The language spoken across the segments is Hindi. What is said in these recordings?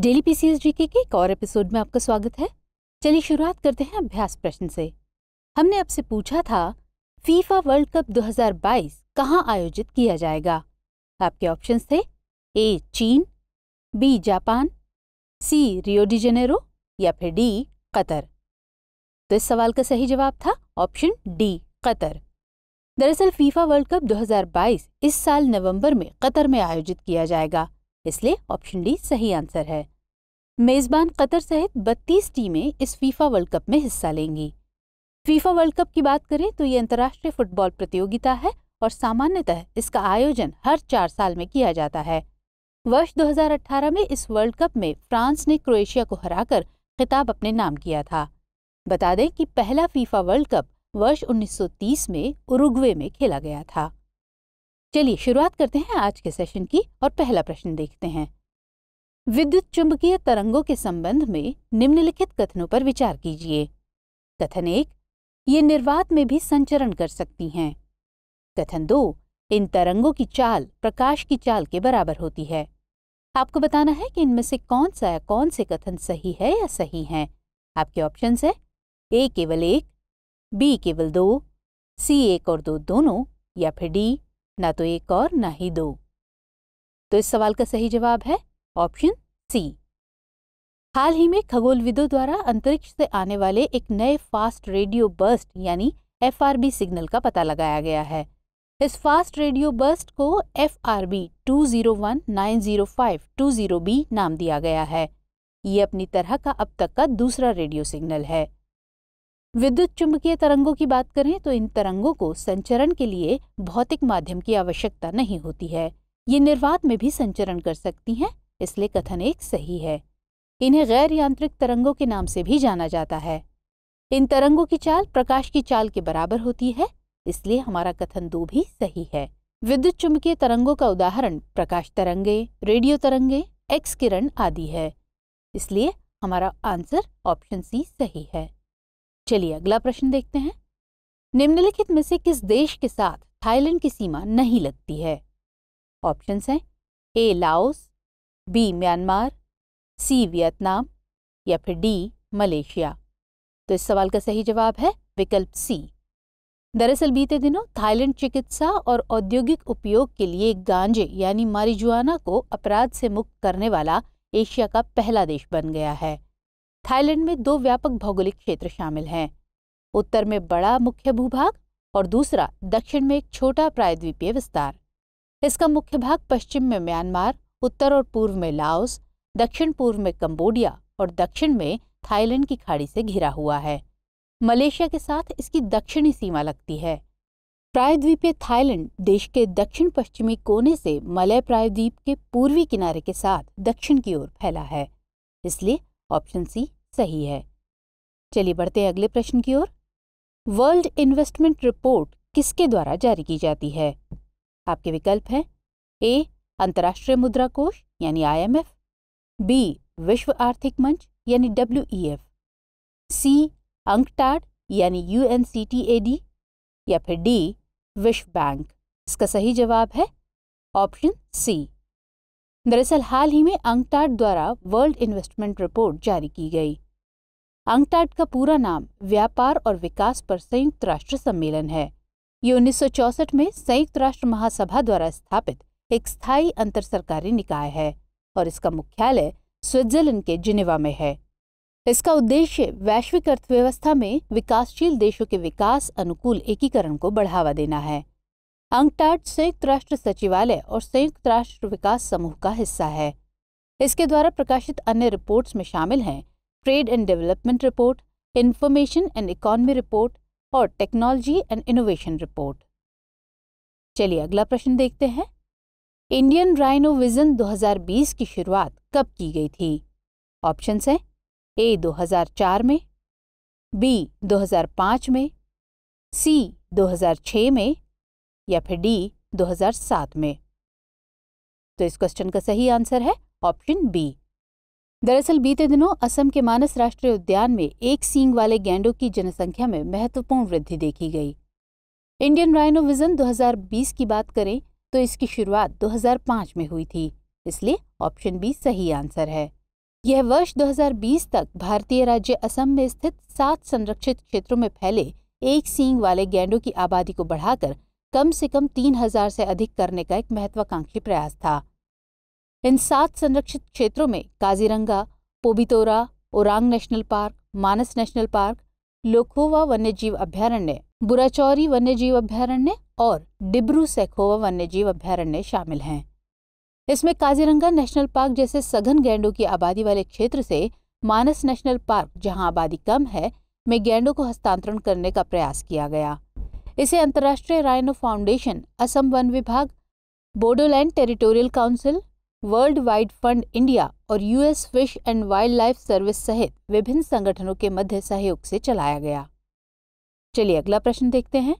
डेली पीसीएस जीके के एक और एपिसोड में आपका स्वागत है चलिए शुरुआत करते हैं अभ्यास प्रश्न से हमने आपसे पूछा था फीफा वर्ल्ड कप 2022 कहाँ आयोजित किया जाएगा आपके ऑप्शंस थे ए चीन B Japan C Rio de Janeiro या फिर डी कतर तो इस सवाल का सही जवाब था ऑप्शन डी कतर दरअसल फीफा वर्ल्ड कप 2022 इस साल नवंबर में कतर में आयोजित किया जाएगा इसलिए ऑप्शन डी सही आंसर है मेज़बान कतर सहित 32 टीमें इस फीफा वर्ल्ड कप में हिस्सा लेंगी फीफा वर्ल्ड कप की बात करें तो ये अंतर्राष्ट्रीय फुटबॉल प्रतियोगिता है और सामान्यतः इसका आयोजन हर चार साल में किया जाता है वर्ष 2018 में इस वर्ल्ड कप में फ्रांस ने क्रोएशिया को हराकर खिताब अपने नाम किया था बता दें कि पहला फीफा वर्ल्ड कप वर्ष 1930 में उरुग्वे में खेला गया था चलिए शुरुआत करते हैं आज के सेशन की और पहला प्रश्न देखते हैं विद्युत चुंबकीय तरंगों के संबंध में निम्नलिखित कथनों पर विचार कीजिए कथन एक ये निर्वात में भी संचरण कर सकती हैं कथन दो इन तरंगों की चाल प्रकाश की चाल के बराबर होती है आपको बताना है कि इनमें से कौन सा या कौन से कथन सही है या सही है आपके ऑप्शन है ए केवल एक बी केवल दो सी एक और दो दोनों या फिर डी ना तो एक और ना ही दो तो इस सवाल का सही जवाब है ऑप्शन सी हाल ही में खगोलविदों द्वारा अंतरिक्ष से आने वाले एक नए फास्ट रेडियो बर्स्ट यानी एफ सिग्नल का पता लगाया गया है इस फास्ट रेडियो बर्स्ट को F R B two zero one nine zero five two zero B नाम दिया गया है ये अपनी तरह का अब तक का दूसरा रेडियो सिग्नल है विद्युत चुंबकीय तरंगों की बात करें तो इन तरंगों को संचरण के लिए भौतिक माध्यम की आवश्यकता नहीं होती है ये निर्वात में भी संचरण कर सकती हैं इसलिए कथन एक सही है इन्हें गैर यांत्रिक तरंगों के नाम से भी जाना जाता है इन तरंगों की चाल प्रकाश की चाल के बराबर होती है इसलिए हमारा कथन दो भी सही है विद्युत चुंबकीय तरंगों का उदाहरण प्रकाश तरंगे रेडियो तरंगे एक्स किरण आदि है इसलिए हमारा आंसर ऑप्शन सी सही है चलिए अगला प्रश्न देखते हैं निम्नलिखित में से किस देश के साथ थाईलैंड की सीमा नहीं लगती है ऑप्शंस हैं A Laos B Myanmar C Vietnam या फिर डी मलेशिया तो इस सवाल का सही जवाब है विकल्प सी दरअसल बीते दिनों थाईलैंड चिकित्सा और औद्योगिक उपयोग के लिए गांजे यानी मारिजुआना को अपराध से मुक्त करने वाला एशिया का पहला देश बन गया है थाईलैंड में दो व्यापक भौगोलिक क्षेत्र शामिल हैं उत्तर में बड़ा मुख्य भूभाग और दूसरा दक्षिण में एक छोटा प्रायद्वीपीय विस्तार इसका मुख्य भाग पश्चिम में म्यांमार उत्तर और पूर्व में लाओस दक्षिण पूर्व में कंबोडिया और दक्षिण में थाईलैंड की खाड़ी से घिरा हुआ है मलेशिया के साथ इसकी दक्षिणी सीमा लगती है प्रायद्वीपीय थाईलैंड देश के दक्षिण पश्चिमी कोने से मलय प्रायद्वीप के पूर्वी किनारे के साथ दक्षिण की ओर फैला है इसलिए ऑप्शन सी सही है चलिए बढ़ते अगले प्रश्न की ओर वर्ल्ड इन्वेस्टमेंट रिपोर्ट किसके द्वारा जारी की जाती है आपके विकल्प हैं ए अंतर्राष्ट्रीय मुद्रा कोष यानी आईएमएफ बी विश्व आर्थिक मंच यानी डब्ल्यू सी e अंकटाड यानी यू या फिर डी विश्व बैंक इसका सही जवाब है ऑप्शन सी दरअसल हाल ही में अंकटाड द्वारा वर्ल्ड इन्वेस्टमेंट रिपोर्ट जारी की गई अंकटाड का पूरा नाम व्यापार और विकास पर संयुक्त राष्ट्र सम्मेलन है ये उन्नीस में संयुक्त राष्ट्र महासभा द्वारा स्थापित एक स्थायी अंतर सरकारी निकाय है और इसका मुख्यालय स्विट्जरलैंड के जिनेवा में है इसका उद्देश्य वैश्विक अर्थव्यवस्था में विकासशील देशों के विकास अनुकूल एकीकरण को बढ़ावा देना है अंगटाट संयुक्त राष्ट्र सचिवालय और संयुक्त राष्ट्र विकास समूह का हिस्सा है इसके द्वारा प्रकाशित अन्य रिपोर्ट्स में शामिल हैं trade and development report information and economy report और टेक्नोलॉजी एंड इनोवेशन रिपोर्ट चलिए अगला प्रश्न देखते हैं इंडियन राइनो विजन 2020 की शुरुआत कब की गई थी ऑप्शन है ए 2004 में बी 2005 में सी 2006 में या फिर डी 2007 में तो इस क्वेश्चन का सही आंसर है ऑप्शन बी दरअसल बीते दिनों असम के मानस राष्ट्रीय उद्यान में एक सींग वाले गैंडों की जनसंख्या में महत्वपूर्ण वृद्धि देखी गई इंडियन राइनो विजन 2020 की बात करें तो इसकी शुरुआत 2005 में हुई थी इसलिए ऑप्शन बी सही आंसर है यह वर्ष 2020 तक भारतीय राज्य असम में स्थित सात संरक्षित क्षेत्रों में फैले एक सींग वाले गैंडों की आबादी को बढ़ाकर कम से कम तीन हजार से अधिक करने का एक महत्वाकांक्षी प्रयास था इन सात संरक्षित क्षेत्रों में Kaziranga Pobitora Orang national park Manas national park Laokhowa वन्यजीव अभ्यारण्य बुराचौरी वन्यजीव अभ्यारण्य और डिब्रू सेखोवा वन्यजीव अभ्यारण्य शामिल हैं इसमें काजीरंगा नेशनल पार्क जैसे सघन गैंडों की आबादी वाले क्षेत्र से मानस नेशनल पार्क जहां आबादी कम है में गैंडों को हस्तांतरण करने का प्रयास किया गया इसे अंतर्राष्ट्रीय रायनो फाउंडेशन असम वन विभाग Bodoland territorial council world wide fund India और US fish and wildlife service सहित विभिन्न संगठनों के मध्य सहयोग से चलाया गया चलिए अगला प्रश्न देखते हैं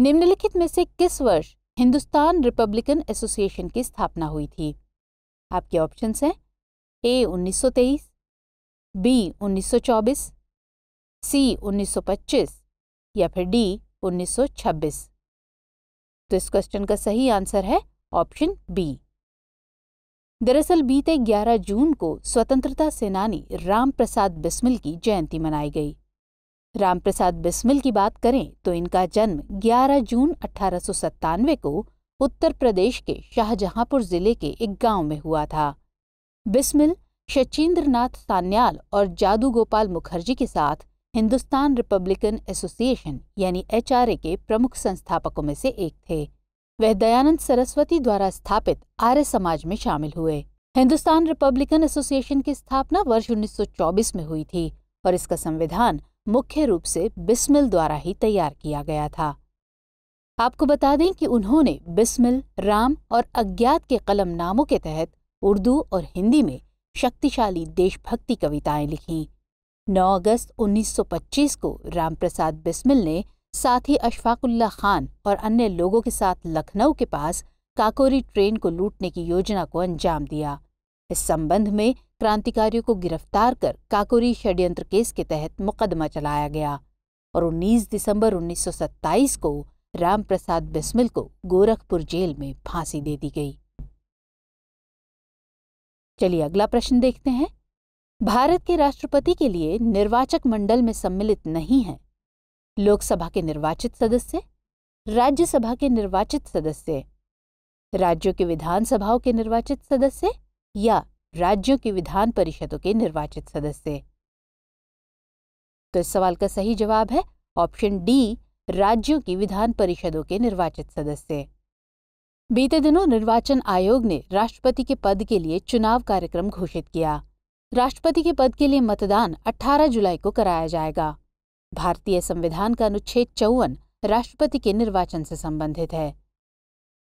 निम्नलिखित में से किस वर्ष हिंदुस्तान रिपब्लिकन एसोसिएशन की स्थापना हुई थी आपके ऑप्शन हैं ए 1923, बी 1924, सी 1925 या फिर डी 1926। तो इस क्वेश्चन का सही आंसर है ऑप्शन बी दरअसल बीते 11 जून को स्वतंत्रता सेनानी राम प्रसाद बिस्मिल की जयंती मनाई गई राम प्रसाद बिस्मिल की बात करें तो इनका जन्म 11 जून अठारह को उत्तर प्रदेश के शाहजहांपुर जिले के एक गांव में हुआ था बिस्मिल शचीन्द्रनाथ सान्याल और जादू गोपाल मुखर्जी के साथ हिंदुस्तान रिपब्लिकन एसोसिएशन यानी एचआरए के प्रमुख संस्थापकों में से एक थे वह दयानंद सरस्वती द्वारा स्थापित आर्य समाज में शामिल हुए हिंदुस्तान रिपब्लिकन एसोसिएशन की स्थापना वर्ष 1924 में हुई थी और इसका संविधान मुख्य रूप से बिस्मिल द्वारा ही तैयार किया गया था आपको बता दें कि उन्होंने बिस्मिल राम और अज्ञात के कलम नामों के तहत उर्दू और हिंदी में शक्तिशाली देशभक्ति कविताएं लिखीं 9 अगस्त 1925 को रामप्रसाद बिस्मिल ने साथ ही अशफाकुल्ला खान और अन्य लोगों के साथ लखनऊ के पास काकोरी ट्रेन को लूटने की योजना को अंजाम दिया इस संबंध में क्रांतिकारियों को गिरफ्तार कर काकोरी षड्यंत्र केस के तहत मुकदमा चलाया गया और 19 दिसंबर 1927 को राम प्रसाद बिस्मिल को गोरखपुर जेल में फांसी दे दी गई चलिए अगला प्रश्न देखते हैं भारत के राष्ट्रपति के लिए निर्वाचक मंडल में सम्मिलित नहीं है लोकसभा के निर्वाचित सदस्य राज्यसभा के निर्वाचित सदस्य राज्यों के विधानसभाओं के निर्वाचित सदस्य या राज्यों की विधान परिषदों के निर्वाचित सदस्य तो इस सवाल का सही जवाब है ऑप्शन डी राज्यों की विधान परिषदों के निर्वाचित सदस्य बीते दिनों निर्वाचन आयोग ने राष्ट्रपति के पद के लिए चुनाव कार्यक्रम घोषित किया राष्ट्रपति के पद के लिए मतदान 18 जुलाई को कराया जाएगा भारतीय संविधान का अनुच्छेद चौवन राष्ट्रपति के निर्वाचन से संबंधित है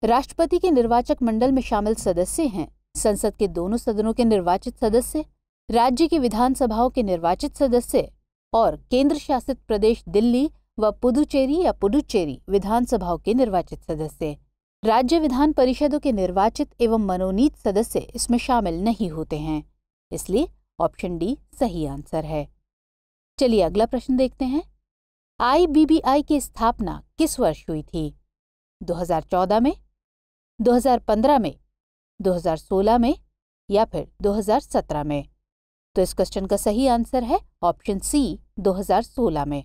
राष्ट्रपति के निर्वाचक मंडल में शामिल सदस्य हैं संसद के दोनों सदनों के निर्वाचित सदस्य राज्य की विधानसभाओं के निर्वाचित सदस्य और केंद्र शासित प्रदेश दिल्ली व पुदुचेरी या पुडुचेरी विधानसभाओं के निर्वाचित सदस्य राज्य विधान परिषदों के निर्वाचित एवं मनोनीत सदस्य इसमें शामिल नहीं होते हैं इसलिए ऑप्शन डी सही आंसर है चलिए अगला प्रश्न देखते हैं आईबीबीआई की स्थापना किस वर्ष हुई थी 2014 में 2015 में 2016 में या फिर 2017 में तो इस क्वेश्चन का सही आंसर है ऑप्शन सी 2016 में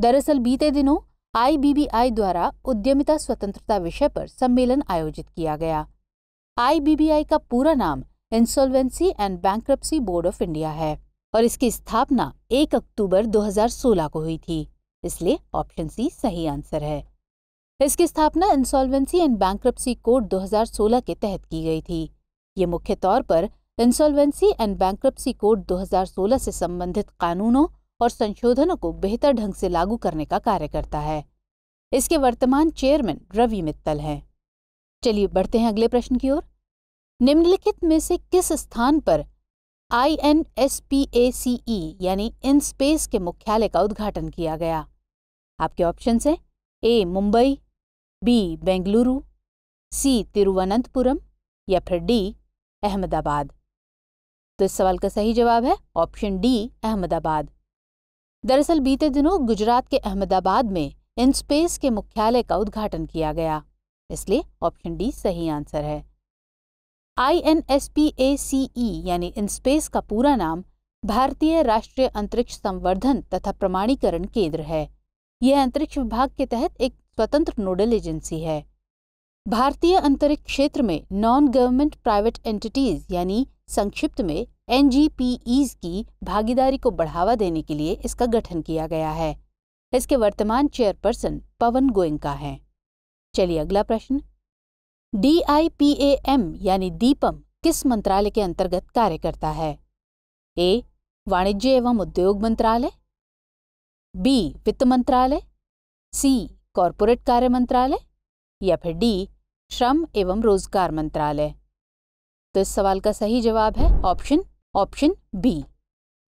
दरअसल बीते दिनों आईबीबीआई द्वारा उद्यमिता स्वतंत्रता विषय पर सम्मेलन आयोजित किया गया आईबीबीआई का पूरा नाम insolvency and bankruptcy board of India है और इसकी स्थापना 1 अक्टूबर 2016 को हुई थी इसलिए ऑप्शन सी सही आंसर है इसकी स्थापना इंसॉल्वेंसी एंड बैंक कोड 2016 के तहत की गई थी ये मुख्य तौर पर इंसॉल्वेंसी एंड बैंक कोड 2016 से संबंधित कानूनों और संशोधनों को बेहतर ढंग से लागू करने का कार्य करता है इसके वर्तमान चेयरमैन रवि मित्तल हैं चलिए बढ़ते हैं अगले प्रश्न की ओर निम्नलिखित में से किस स्थान पर I N S P A C E यानी इन स्पेस के मुख्यालय का उद्घाटन किया गया आपके ऑप्शन हैं A Mumbai B Bengaluru C Thiruvananthapuram या फिर डी अहमदाबाद तो इस सवाल का सही जवाब है ऑप्शन डी अहमदाबाद दरअसल बीते दिनों गुजरात के अहमदाबाद में इन स्पेस के मुख्यालय का उद्घाटन किया गया इसलिए ऑप्शन डी सही आंसर है I N S P A C E यानी इनस्पेस का पूरा नाम भारतीय राष्ट्रीय अंतरिक्ष संवर्धन तथा प्रमाणीकरण केंद्र है यह अंतरिक्ष विभाग के तहत एक स्वतंत्र नोडल एजेंसी है भारतीय अंतरिक्ष क्षेत्र में नॉन गवर्नमेंट प्राइवेट एंटिटीज यानी संक्षिप्त में एन की भागीदारी को बढ़ावा देने के लिए इसका गठन किया गया है इसके वर्तमान चेयरपर्सन पवन गोयंका हैं चलिए अगला प्रश्न डी आई पी एम यानी दीपम किस मंत्रालय के अंतर्गत कार्य करता है ए वाणिज्य एवं उद्योग मंत्रालय बी वित्त मंत्रालय सी कॉरपोरेट कार्य मंत्रालय या फिर डी श्रम एवं रोजगार मंत्रालय तो इस सवाल का सही जवाब है ऑप्शन ऑप्शन बी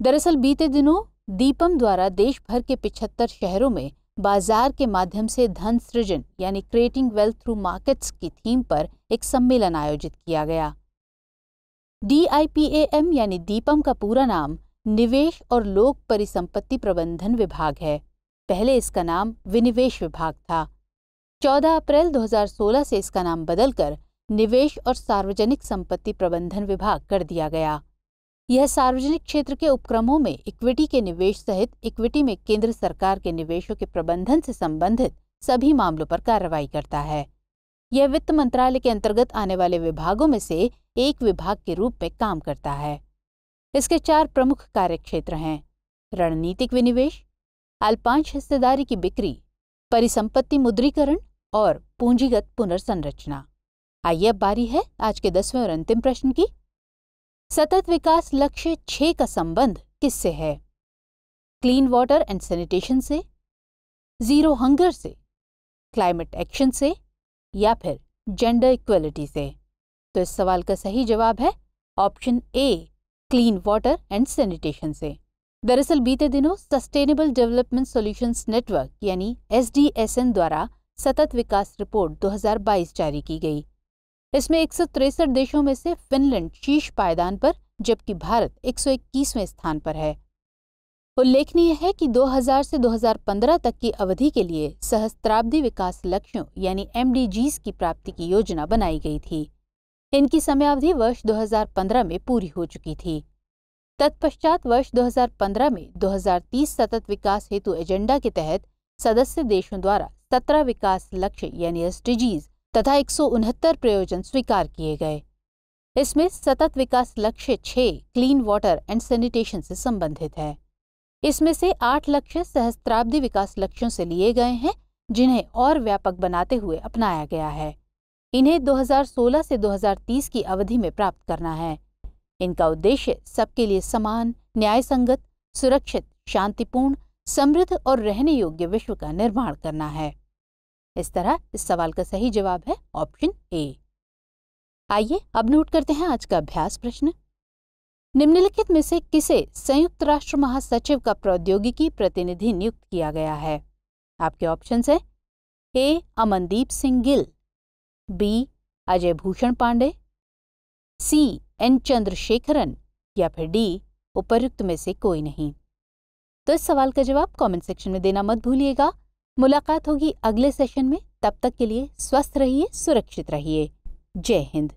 दरअसल बीते दिनों दीपम द्वारा देश भर के पिछहत्तर शहरों में बाजार के माध्यम से धन सृजन यानी क्रिएटिंग वेल्थ थ्रू मार्केट्स की थीम पर एक सम्मेलन आयोजित किया गया एम यानी दीपम का पूरा नाम निवेश और लोक परिसंपत्ति प्रबंधन विभाग है पहले इसका नाम विनिवेश विभाग था 14 अप्रैल 2016 से इसका नाम बदलकर निवेश और सार्वजनिक संपत्ति प्रबंधन विभाग कर दिया गया यह सार्वजनिक क्षेत्र के उपक्रमों में इक्विटी के निवेश सहित इक्विटी में केंद्र सरकार के निवेशों के प्रबंधन से संबंधित सभी मामलों पर कार्रवाई करता है यह वित्त मंत्रालय के अंतर्गत आने वाले विभागों में से एक विभाग के रूप में काम करता है इसके चार प्रमुख कार्यक्षेत्र हैं रणनीतिक विनिवेश अल्पांश हिस्सेदारी की बिक्री परिसंपत्ति मुद्रीकरण और पूंजीगत पुनर्संरचना आइए अब बारी है आज के दसवें और अंतिम प्रश्न की सतत विकास लक्ष्य छह का संबंध किससे है क्लीन वाटर एंड सैनिटेशन से जीरो हंगर से क्लाइमेट एक्शन से या फिर जेंडर इक्वलिटी से तो इस सवाल का सही जवाब है option A clean water and sanitation से दरअसल बीते दिनों सस्टेनेबल डेवलपमेंट सॉल्यूशंस नेटवर्क यानी एस द्वारा सतत विकास रिपोर्ट 2022 जारी की गई इसमें एक देशों में से फिनलैंड शीर्ष पायदान पर जबकि भारत 121वें स्थान पर है उल्लेखनीय है कि 2000 से 2015 तक की अवधि के लिए सहस्त्राब्दी विकास लक्ष्यों यानी एम की प्राप्ति की योजना बनाई गई थी इनकी समयावधि वर्ष 2015 में पूरी हो चुकी थी तत्पश्चात वर्ष 2015 में 2030 सतत विकास हेतु एजेंडा के तहत सदस्य देशों द्वारा सत्रह विकास लक्ष्य यानी एस तथा एक प्रयोजन स्वीकार किए गए इसमें सतत विकास लक्ष्य छः क्लीन वाटर एंड सैनिटेशन से संबंधित है इसमें से आठ लक्ष्य सहस्त्राब्दी विकास लक्ष्यों से लिए गए हैं जिन्हें और व्यापक बनाते हुए अपनाया गया है इन्हें 2016 से 2030 की अवधि में प्राप्त करना है इनका उद्देश्य सबके लिए समान न्यायसंगत सुरक्षित शांतिपूर्ण समृद्ध और रहने योग्य विश्व का निर्माण करना है इस तरह इस सवाल का सही जवाब है ऑप्शन ए आइए अब नोट करते हैं आज का अभ्यास प्रश्न निम्नलिखित में से किसे संयुक्त राष्ट्र महासचिव का प्रौद्योगिकी प्रतिनिधि नियुक्त किया गया है आपके ऑप्शन है A Amandeep Singh Gill B Ajay Bhushan Pandey C N Chandrasekaran या फिर डी उपरुक्त में से कोई नहीं तो इस सवाल का जवाब कमेंट सेक्शन में देना मत भूलिएगा मुलाकात होगी अगले सेशन में तब तक के लिए स्वस्थ रहिए सुरक्षित रहिए जय हिंद